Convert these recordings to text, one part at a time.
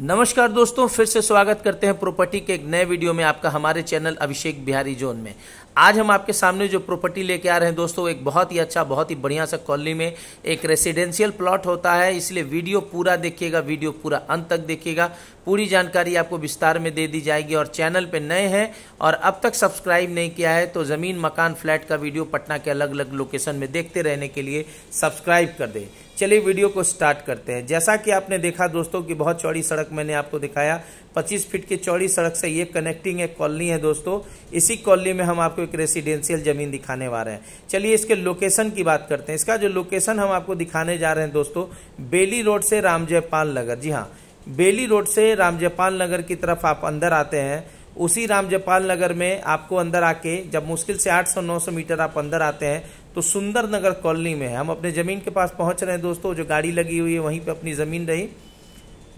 नमस्कार दोस्तों फिर से स्वागत करते हैं प्रॉपर्टी के एक नए वीडियो में आपका हमारे चैनल अभिषेक बिहारी जोन में आज हम आपके सामने जो प्रॉपर्टी लेके आ रहे हैं दोस्तों एक बहुत ही अच्छा बहुत ही बढ़िया सा कॉलोनी में एक रेसिडेंशियल प्लॉट होता है इसलिए वीडियो पूरा देखिएगा वीडियो पूरा अंत तक देखिएगा पूरी जानकारी आपको विस्तार में दे दी जाएगी और चैनल पर नए हैं और अब तक सब्सक्राइब नहीं किया है तो ज़मीन मकान फ्लैट का वीडियो पटना के अलग अलग लोकेशन में देखते रहने के लिए सब्सक्राइब कर दें चलिए वीडियो को स्टार्ट करते हैं जैसा कि आपने देखा दोस्तों कि बहुत चौड़ी सड़क मैंने आपको दिखाया 25 फीट की चौड़ी सड़क से ये कनेक्टिंग एक कॉलोनी है दोस्तों इसी कॉलोनी में हम आपको एक रेसिडेंशियल जमीन दिखाने वाले हैं चलिए इसके लोकेशन की बात करते हैं इसका जो लोकेशन हम आपको दिखाने जा रहे हैं दोस्तों बेली रोड से रामजयपाल नगर जी हाँ बेली रोड से रामजयपाल नगर की तरफ आप अंदर आते हैं उसी राम जयपाल नगर में आपको अंदर आके जब मुश्किल से 800-900 मीटर आप अंदर आते हैं तो सुंदर नगर कॉलोनी में है हम अपने ज़मीन के पास पहुंच रहे हैं दोस्तों जो गाड़ी लगी हुई है वहीं पे अपनी ज़मीन रही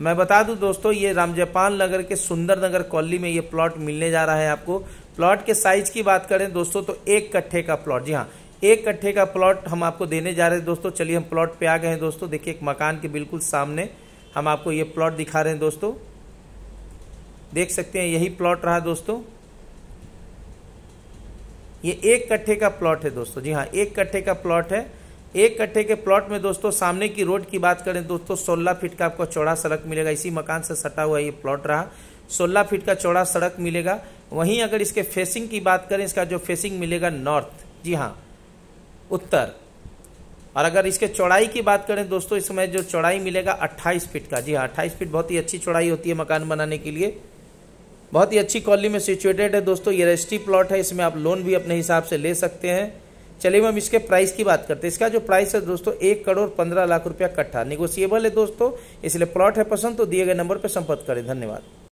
मैं बता दूं दोस्तों ये जयपाल नगर के सुंदर नगर कॉलोनी में ये प्लॉट मिलने जा रहा है आपको प्लॉट के साइज की बात करें दोस्तों तो एक कट्ठे का प्लॉट जी हाँ एक कट्ठे का प्लॉट हम आपको देने जा रहे हैं दोस्तों चलिए हम प्लॉट पे आ गए हैं दोस्तों देखिए एक मकान के बिल्कुल सामने हम आपको ये प्लॉट दिखा रहे हैं दोस्तों देख सकते हैं यही प्लॉट रहा दोस्तों ये एक कट्ठे का प्लॉट है दोस्तों जी हाँ एक कट्ठे का प्लॉट है एक कट्ठे के प्लॉट में दोस्तों सामने की रोड की बात करें दोस्तों सोलह फीट का आपको चौड़ा सड़क मिलेगा इसी मकान से सटा हुआ ये प्लॉट रहा सोलह फीट का चौड़ा सड़क मिलेगा वहीं अगर इसके फेसिंग की बात करें इसका जो फेसिंग मिलेगा नॉर्थ जी हाँ उत्तर और अगर इसके चौड़ाई की बात करें दोस्तों इसमें जो चौड़ाई मिलेगा 28 फीट का जी हाँ 28 फीट बहुत ही अच्छी चौड़ाई होती है मकान बनाने के लिए बहुत ही अच्छी कॉलोनी में सिचुएटेड है दोस्तों ये रजिस्ट्री प्लॉट है इसमें आप लोन भी अपने हिसाब से ले सकते हैं चलिए हम इसके प्राइस की बात करते हैं इसका जो प्राइस है दोस्तों एक करोड़ पंद्रह लाख रुपया कट्ठा निगोशिएबल है दोस्तों इसलिए प्लॉट है पसंद तो दिए गए नंबर पर संपर्क करें धन्यवाद